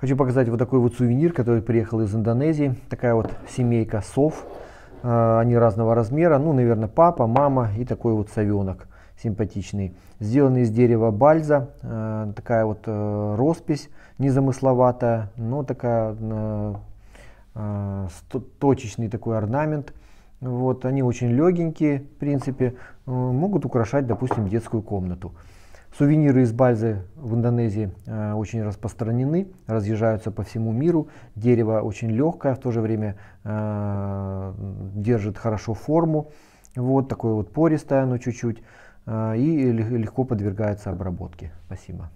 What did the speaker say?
Хочу показать вот такой вот сувенир, который приехал из Индонезии. Такая вот семейка сов. А, они разного размера. Ну, наверное, папа, мама и такой вот совенок симпатичный. Сделан из дерева бальза. А, такая вот э, роспись незамысловатая, но такая э, э, точечный такой орнамент. Вот, они очень легенькие, в принципе, могут украшать, допустим, детскую комнату. Сувениры из бальзы в Индонезии э, очень распространены, разъезжаются по всему миру. Дерево очень легкое, в то же время э, держит хорошо форму. Вот такое вот пористое оно чуть-чуть э, и легко подвергается обработке. Спасибо.